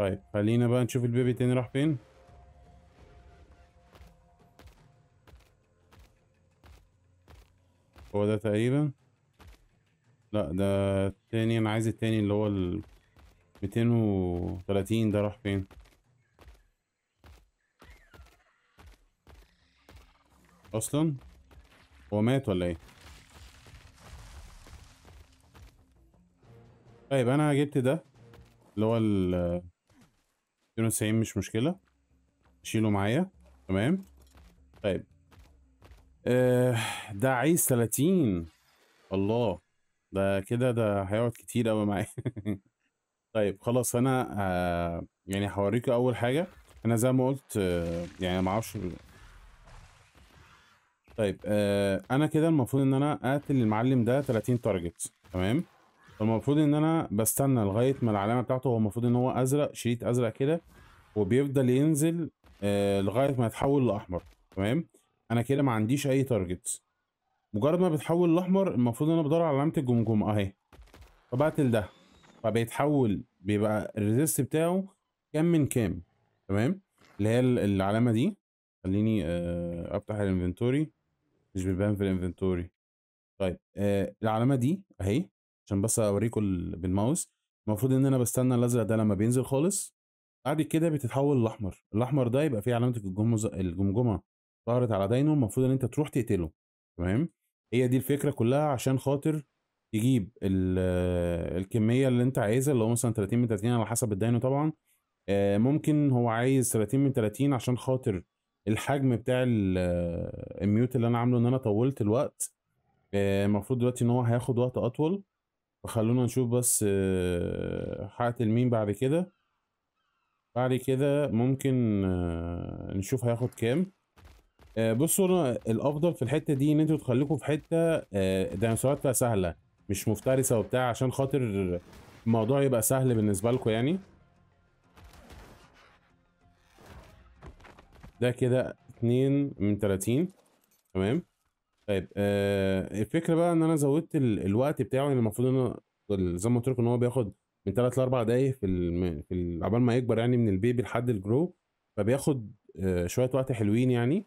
A: طيب خلينا بقى نشوف البيبي تاني راح فين هو ده تقريبا لا ده التاني انا عايز التاني اللي هو ال 230 ده راح فين اصلا هو مات ولا ايه طيب انا جبت ده اللي هو ال 92 مش مشكلة شيله معايا تمام طيب آه ده عايز 30 الله ده كده ده هيقعد كتير قوي معايا *laughs* طيب خلاص انا آه يعني هوريكم اول حاجة انا زي ما قلت آه يعني معرفش طيب آه انا كده المفروض ان انا اقتل المعلم ده 30 تارجت تمام المفروض ان انا بستنى لغايه ما العلامه بتاعته هو المفروض ان هو ازرق شريط ازرق كده وبيفضل ينزل آه لغايه ما يتحول لاحمر تمام انا كده ما عنديش اي تارجت مجرد ما بتحول لاحمر المفروض ان انا بدور على علامه الجمجمه اهي فبقتل ده فبيتحول بيبقى الريزست بتاعه كام من كام تمام اللي هي العلامه دي خليني آه افتح الانفنتوري مش بيبان في الانفنتوري طيب آه العلامه دي اهي عشان بس اوريكم بالماوس المفروض ان انا بستنى الازرق ده لما بينزل خالص بعد كده بتتحول لاحمر الاحمر ده يبقى فيه علامه الجمجمه الجمجمه ظهرت على داينو المفروض ان انت تروح تقتله تمام هي دي الفكره كلها عشان خاطر تجيب الكميه اللي انت عايزها اللي هو مثلا 30 من 30 على حسب الداينو طبعا آه، ممكن هو عايز 30 من 30 عشان خاطر الحجم بتاع الميوت اللي انا عامله ان انا طولت الوقت آه، المفروض دلوقتي ان هو هياخد وقت اطول فخلونا نشوف بس هقتل آه، مين بعد كده بعد كده ممكن آه، نشوف هياخد كام آه، بصوا الافضل في الحته دي ان انتوا تخليكم في حته ديناصورات بقى سهله مش مفترسه وبتاع عشان خاطر الموضوع يبقى سهل بالنسبه لكم يعني ده كده اتنين من تلاتين تمام طيب آه الفكره بقى ان انا زودت ال... الوقت بتاعه يعني المفروض ان زي ما قلت لكم ان هو بياخد من 3 ل 4 دقايق في الم... في عبال ما يكبر يعني من البيبي لحد الجرو فبياخد آه شويه وقت حلوين يعني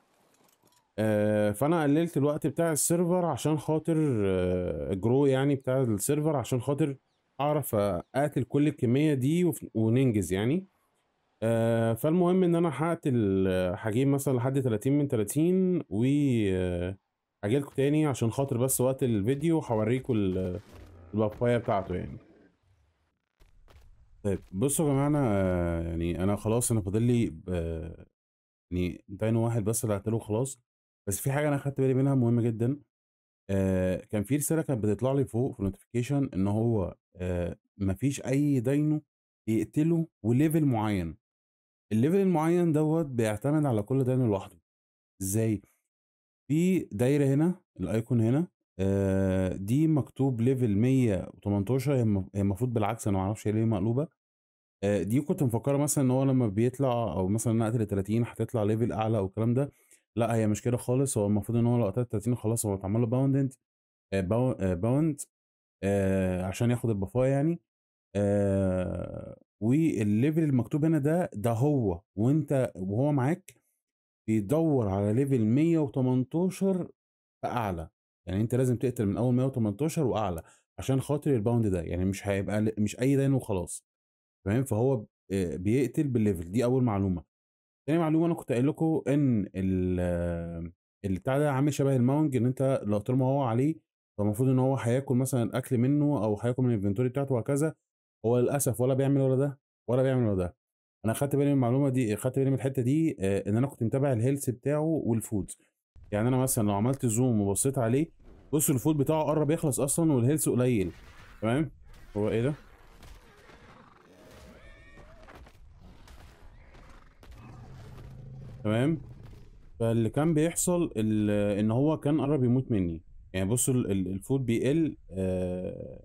A: آه فانا قللت الوقت بتاع السيرفر عشان خاطر آه جرو يعني بتاع السيرفر عشان خاطر اعرف اقتل كل الكميه دي وف... وننجز يعني آه فالمهم ان انا حققت الحجيم مثلا لحد 30 من 30 و آه هجيلكوا تاني عشان خاطر بس وقت الفيديو هوريكوا البابايا بتاعته يعني طيب بصوا يا جماعه انا آه، يعني انا خلاص انا فاضل لي آه، يعني داينو واحد بس اللي هقتله خلاص بس في حاجه انا اخدت بالي منها مهمه جدا آه كان في رساله كانت بتطلع لي فوق في النوتيفيكيشن ان هو آه مفيش اي داينو يقتله وليفل معين الليفل المعين دوت بيعتمد على كل داينو لوحده ازاي في دايره هنا الايكون هنا آه دي مكتوب ليفل 118 هي المفروض بالعكس انا ما اعرفش ليه مقلوبه آه دي كنت مفكره مثلا ان هو لما بيطلع او مثلا نقله 30 هتطلع ليفل اعلى او الكلام ده لا هي مش كده خالص هو المفروض ان هو لو قتلت 30 خلاص هو اتعمل له باوندنت آه، باوند آه، آه، عشان ياخد البفايه يعني آه والليفل المكتوب هنا ده ده هو وانت وهو معاك بيدور على ليفل 118 فاعلى يعني انت لازم تقتل من اول 118 واعلى عشان خاطر الباوند ده يعني مش هيبقى مش اي داين وخلاص تمام فهو آه، بيقتل بالليفل دي اول معلومه تاني معلومه انا كنت قايل لكم ان البتاع آه، ده عامل شبه الماونج ان انت لو طول ما هو عليه فالمفروض ان هو هياكل مثلا الاكل منه او هياكل من الانفنتوري بتاعته وهكذا هو للاسف ولا بيعمل ولا ده ولا بيعمل ولا ده انا خدت بالي من المعلومه دي خدت بالي من الحته دي آه، ان انا كنت متابع الهيلث بتاعه والفود يعني انا مثلا لو عملت زوم وبصيت عليه بص الفود بتاعه قرب يخلص اصلا والهيلث قليل تمام هو ايه ده تمام فاللي كان بيحصل ان هو كان قرب يموت مني يعني بص الفود بيقل آه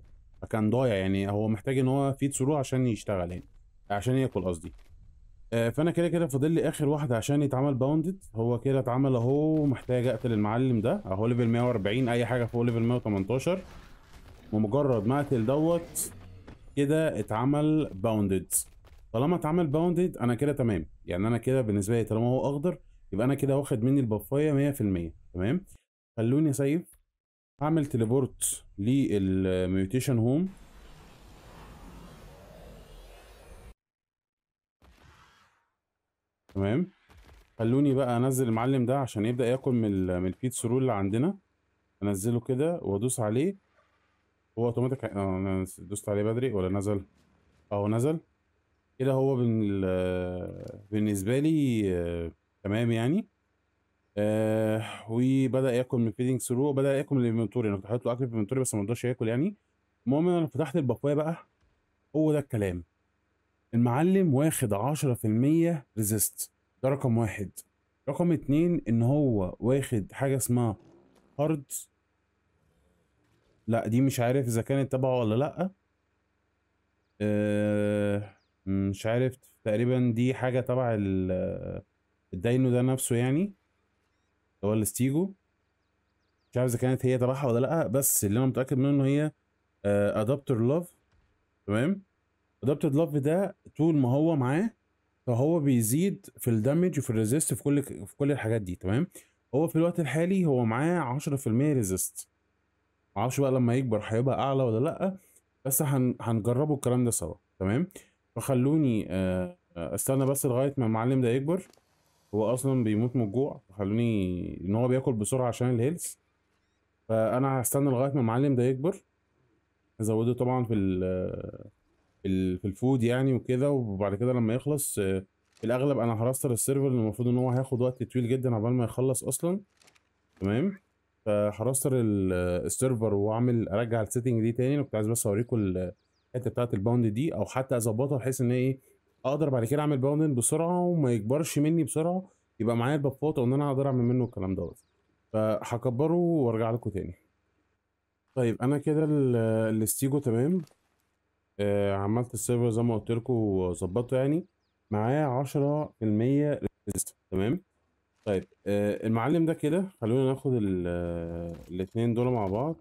A: كان ضايع يعني هو محتاج ان هو فيد ثرو عشان يشتغل يعني عشان ياكل قصدي آه، فانا كده كده فاضل لي اخر واحد عشان يتعمل باوندد هو كده اتعمل اهو محتاج اقتل المعلم ده اهو ليفل 140 اي حاجه فوق ليفل 118 ومجرد ما اقتل دوت كده اتعمل باوندد طالما اتعمل باوندد انا كده تمام يعني انا كده بالنسبه لي طالما هو اخضر يبقى انا كده واخد مني البفايه 100% تمام خلوني سيف هعمل تليبورت للميوتيشن هوم تمام خلوني بقى انزل المعلم ده عشان يبدا ياكل من من الفيد ثرو اللي عندنا انزله كده وادوس عليه هو اوتوماتيك آه، انا دوست عليه بدري ولا نزل اهو آه، نزل كده هو بال... بالنسبه لي آه، تمام يعني آه وبدا ياكل من فيدنج ثرو وبدا ياكل من الانفنتوري انا كنت له اكل في الانفنتوري بس ما رضاش ياكل يعني المهم انا فتحت البقايا بقى هو ده الكلام المعلم واخد عشرة في المية ريزيست ده رقم واحد رقم اتنين ان هو واخد حاجة اسمها هارد لا دي مش عارف اذا كانت تبعه ولا لا أه مش عارف تقريبا دي حاجة تبع الداينو ده نفسه يعني هو الاستيجو مش عارف اذا كانت هي تبعها ولا لا بس اللي انا متاكد منه ان هي ادابتر آه، لوف تمام ادابتد لاف ده طول ما هو معاه فهو بيزيد في الدمج وفي الريزيست في كل في كل الحاجات دي تمام هو في الوقت الحالي هو معاه 10% ريزيست معرفش بقى لما يكبر هيبقى اعلى ولا لا بس هن... هنجربه الكلام ده سوا تمام فخلوني آه، آه، استنى بس لغايه ما المعلم ده يكبر هو اصلا بيموت من الجوع فخلوني ان هو بياكل بسرعه عشان الهيلث فانا هستنى لغايه ما المعلم ده يكبر هزوده طبعا في في الفود يعني وكده وبعد كده لما يخلص في آه، الاغلب انا هرستر السيرفر اللي المفروض ان هو هياخد وقت طويل جدا عبال ما يخلص اصلا تمام فهرستر السيرفر آه، واعمل ارجع السيتنج دي تاني كنت عايز بس اوريكم الحته بتاعت الباوند دي او حتى اظبطها بحيث ان ايه اقدر بعد كده اعمل باوند بسرعه وما يكبرش مني بسرعه يبقى معايا البفوت وان انا اقدر اعمل منه الكلام دوت فهكبره وارجع لكم تاني طيب انا كده الاستيجو آه، تمام آه، عملت السيرفر زي ما قلت لكم وظبطته يعني معاه 10% ريزيست تمام طيب آه المعلم ده كده خلونا ناخد آه، الاثنين دول مع بعض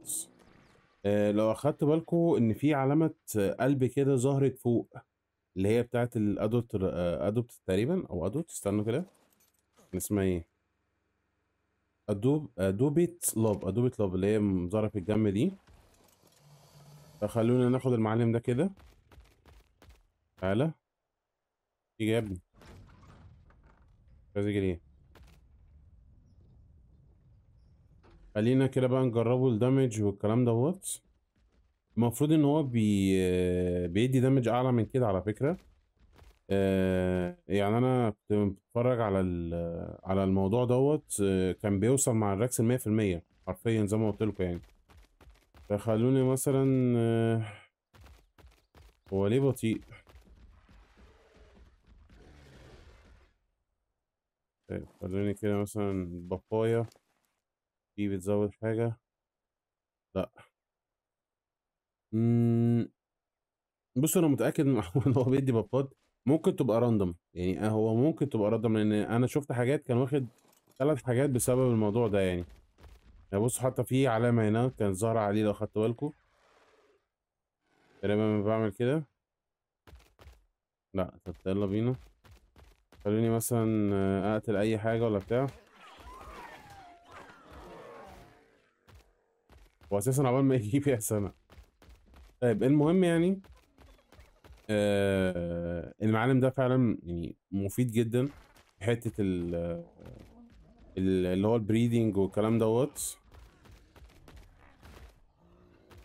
A: آه لو اخدت بالكم ان في علامه قلب كده ظهرت فوق اللي هي بتاعه الادوت ادوت آه، تقريبا او ادوت استنوا كده اسمها ايه ادوب ادوبه لوب ادوبه لوب اللي هي مظهره في الجنب دي فخلونا ناخد المعلم ده كده تعالى يجي يا ابني عايز يجري خلينا كده بقى نجربه الدمج والكلام دوت المفروض ان هو بي... بيدي دمج اعلى من كده على فكره آه، يعني انا كنت بتفرج على على الموضوع دوت آه، كان بيوصل مع الراكس ال 100% حرفيا زي ما قلت لكم يعني فخلوني مثلا آه، هو ليه بطيء طيب خلوني كده مثلا بابايا دي بتزود حاجة لا مم. بصوا انا متأكد ان *laughs* هو بيدي بابات ممكن تبقى راندم يعني آه، هو ممكن تبقى راندم لان انا شفت حاجات كان واخد ثلاث حاجات بسبب الموضوع ده يعني يعني بصوا حتى في علامة هنا كان ظاهرة عليه لو خدتوا بالكم تقريبا بعمل كده لا طب يلا بينا خلوني مثلا اقتل اي حاجة ولا بتاع واساسا عبال ما يجيب يا سنة طيب المهم يعني آه المعلم ده فعلا يعني مفيد جدا في حتة ال اللي هو البريدنج والكلام دوت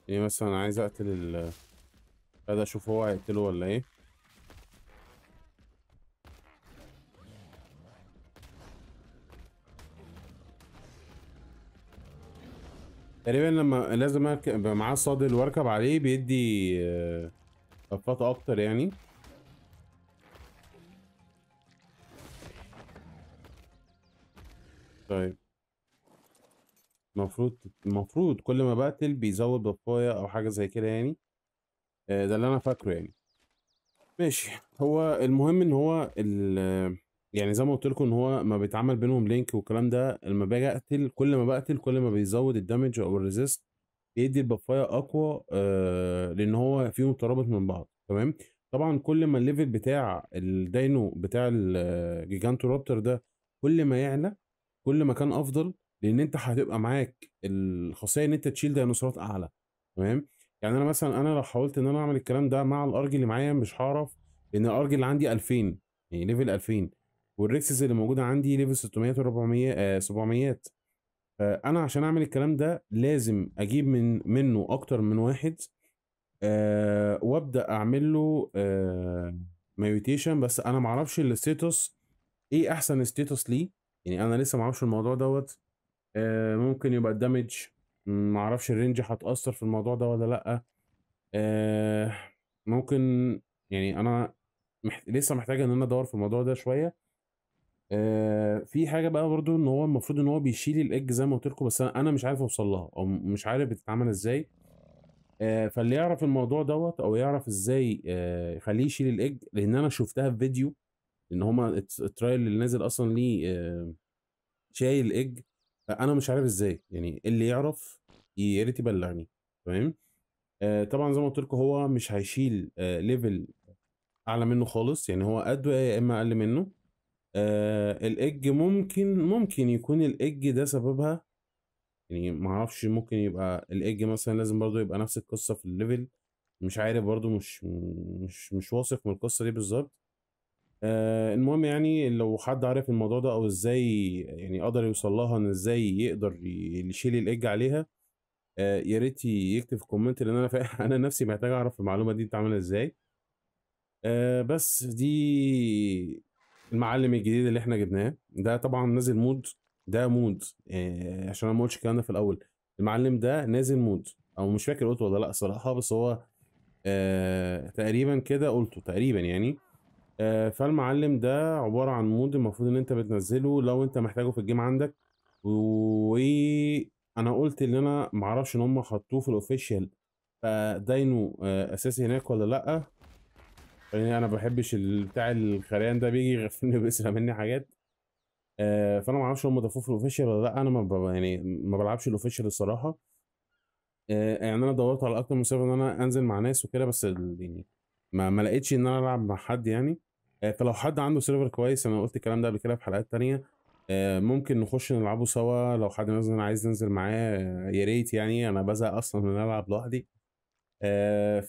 A: ايه مثلا عايز اقتل ال هذا اشوف هو هيقتله ولا ايه تقريبا لما لازم ابقى معاه صادل واركب عليه بيدي لفات آه، اكتر يعني طيب المفروض المفروض كل ما بقتل بيزود بطاية او حاجة زي كده يعني آه، ده اللي انا فاكره يعني ماشي هو المهم ان هو يعني زي ما قلت لكم ان هو ما بيتعمل بينهم لينك والكلام ده لما باجي اقتل كل ما بقتل كل ما بيزود الدمج او الريزيست بيدي البفايه اقوى آه لان هو فيهم ترابط من بعض تمام طبعا كل ما الليفل بتاع الداينو بتاع الجيجانتو آه، رابتر ده كل ما يعلى كل ما كان افضل لان انت هتبقى معاك الخاصيه ان انت تشيل ديناصورات اعلى تمام يعني انا مثلا انا لو حاولت ان انا اعمل الكلام ده مع الارجل اللي معايا مش هعرف لان الارجل اللي عندي 2000 يعني ليفل 2000 والريكسز اللي موجوده عندي ليفل 600 و400 آه 700 فانا عشان اعمل الكلام ده لازم اجيب من منه اكتر من واحد آه وابدا اعمل له آه ميوتيشن بس انا معرفش الستيتوس ايه احسن ستيتوس ليه يعني انا لسه ما اعرفش الموضوع دوت آه ممكن يبقى الدمج ما اعرفش الرينج هتاثر في الموضوع ده ولا لا آه ممكن يعني انا محت... لسه محتاج ان انا ادور في الموضوع ده شويه آه في حاجه بقى برضو ان هو المفروض ان هو بيشيل الاج زي ما قلت لكم بس انا مش عارف اوصل لها او مش عارف بتتعمل ازاي آه فاللي يعرف الموضوع دوت او يعرف ازاي يخليه آه يشيل الاج لان انا شفتها في فيديو ان هما الترايل اللي نازل اصلا ليه آه، شايل ايج انا مش عارف ازاي يعني اللي يعرف يا ريت يبلغني تمام آه، طبعا زي ما قلت لكم هو مش هيشيل ليفل آه، اعلى منه خالص يعني هو قده يا اما اقل منه الايج ممكن ممكن يكون الايج ده سببها يعني ما اعرفش ممكن يبقى الايج مثلا لازم برضو يبقى نفس القصه في الليفل مش عارف برضو مش مش مش واثق من القصه دي بالظبط آه، المهم يعني لو حد عارف الموضوع ده او ازاي يعني قدر يوصل لها ان ازاي يقدر يشيل الايدج عليها آه، يا ريت يكتب في الكومنت لان انا فا... *laughs* انا نفسي محتاج اعرف المعلومه دي اتعملت ازاي آه، بس دي المعلم الجديد اللي احنا جبناه ده طبعا نازل مود ده مود عشان انا ما قلتش الكلام ده في الاول المعلم ده نازل مود او مش فاكر قلته ولا لا صراحه بس هو تقريبا كده قلته تقريبا يعني آه، فالمعلم ده عباره عن مود المفروض ان انت بتنزله لو انت محتاجه في الجيم عندك وانا قلت ان انا معرفش ان هم حطوه في الاوفيشال فداينو آه، اساسي هناك ولا لا يعني انا بحبش بتاع الخريان ده بيجي يغفلني ويسرق مني حاجات آه، فانا معرفش اعرفش هم ضافوه في الاوفيشال ولا لا انا ما يعني ما بلعبش الاوفيشال الصراحه يعني انا دورت على اكتر من سيرفر ان انا انزل مع ناس وكده بس يعني ما, ما لقيتش ان انا العب مع حد يعني آه، فلو حد عنده سيرفر كويس انا قلت الكلام ده قبل كده في حلقات تانية آه، ممكن نخش نلعبه سوا لو حد مثلا عايز ننزل معاه آه، يا ريت يعني انا بزهق اصلا ان انا العب لوحدي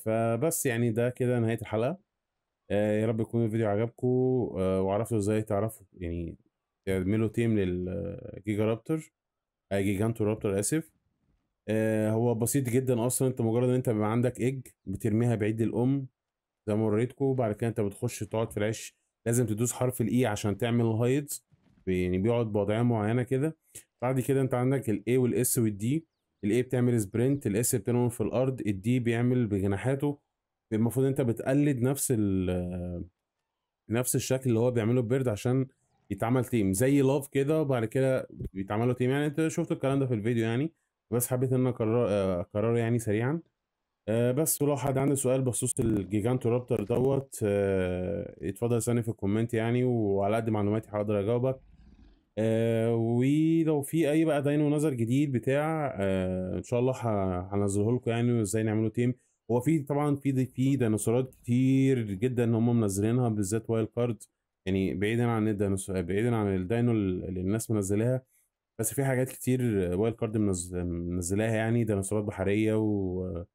A: فبس يعني ده كده نهايه الحلقه يا رب يكون الفيديو عجبكم وعرفتوا ازاي تعرفوا يعني تعملوا تيم للجيجا رابتر جيجانتو رابتر اسف هو بسيط جدا اصلا انت مجرد ان انت بيبقى عندك ايج بترميها بعيد الام زي ما وريتكم بعد كده انت بتخش تقعد في العش لازم تدوس حرف الاي e عشان تعمل هايد يعني بيقعد بوضعيه معينه كده بعد كده انت عندك الاي والاس والدي الاي بتعمل سبرنت الاس بتنون في الارض الدي بيعمل بجناحاته المفروض انت بتقلد نفس ال آه، نفس الشكل اللي هو بيعمله بيرد عشان يتعمل تيم زي لاف كده وبعد كده بيتعملوا تيم يعني انت شفت الكلام ده في الفيديو يعني بس حبيت ان انا آه، اكرره يعني سريعا آه بس ولو حد عنده سؤال بخصوص الجيجانتو رابتر دوت آه اتفضل ثاني في الكومنت يعني وعلى قد معلوماتي هقدر اجاوبك آه ولو في اي بقى داينو نظر جديد بتاع آه ان شاء الله هنزله لكم يعني وازاي نعمله تيم هو في طبعا في في ديناصورات كتير جدا هم منزلينها بالذات وايلد كارد يعني بعيدا عن الديناصور بعيدا عن الداينو اللي الناس منزلاها بس في حاجات كتير وايلد كارد منزلاها يعني ديناصورات بحريه و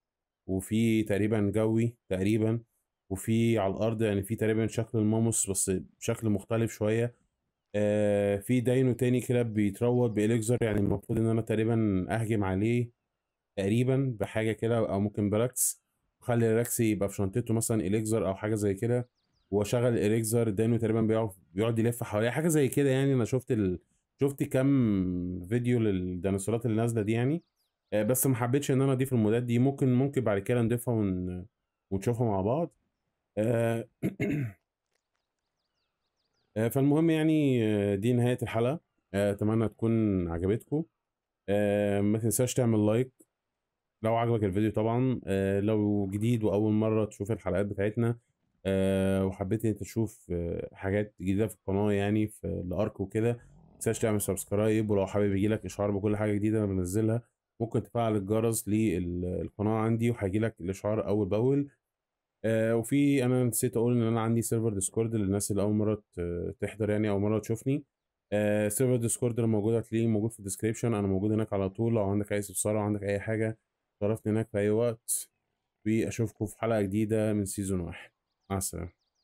A: وفي تقريبا جوي تقريبا وفي على الارض يعني في تقريبا شكل الماموس بس بشكل مختلف شويه آه في داينو تاني كده بيتروض باليكزر يعني المفروض ان انا تقريبا اهجم عليه تقريبا بحاجه كده او ممكن براكس خلي الراكس يبقى في شنطته مثلا اليكزر او حاجه زي كده واشغل اليكزر داينو تقريبا بيقعد بيقعد يلف حواليه حاجه زي كده يعني انا شفت ال... شفت كام فيديو للديناصورات اللي نازله دي يعني آه، بس ما حبيتش ان انا اضيف المودات دي ممكن ممكن بعد كده نضيفها ون... ونشوفها مع بعض آه، *clears throat* آه، فالمهم يعني دي نهايه الحلقه اتمنى تكون عجبتكم ما تنساش تعمل لايك لو عجبك الفيديو طبعا لو جديد واول مره تشوف الحلقات بتاعتنا وحبيت انت تشوف حاجات جديده في القناه يعني في الارك وكده ما تنساش تعمل سبسكرايب ولو حابب يجيلك اشعار بكل حاجه جديده انا بنزلها ممكن تفعل الجرس للقناه عندي وهيجي لك الاشعار اول باول آه وفي انا نسيت اقول ان انا عندي سيرفر ديسكورد للناس اللي اول مره تحضر يعني اول مره تشوفني آه سيرفر ديسكورد اللي موجود هتلاقيه موجود في الديسكريبشن انا موجود هناك على طول لو عندك اي استفسار او عندك اي حاجه شرفت هناك في اي وقت واشوفكم في حلقه جديده من سيزون واحد مع السلامه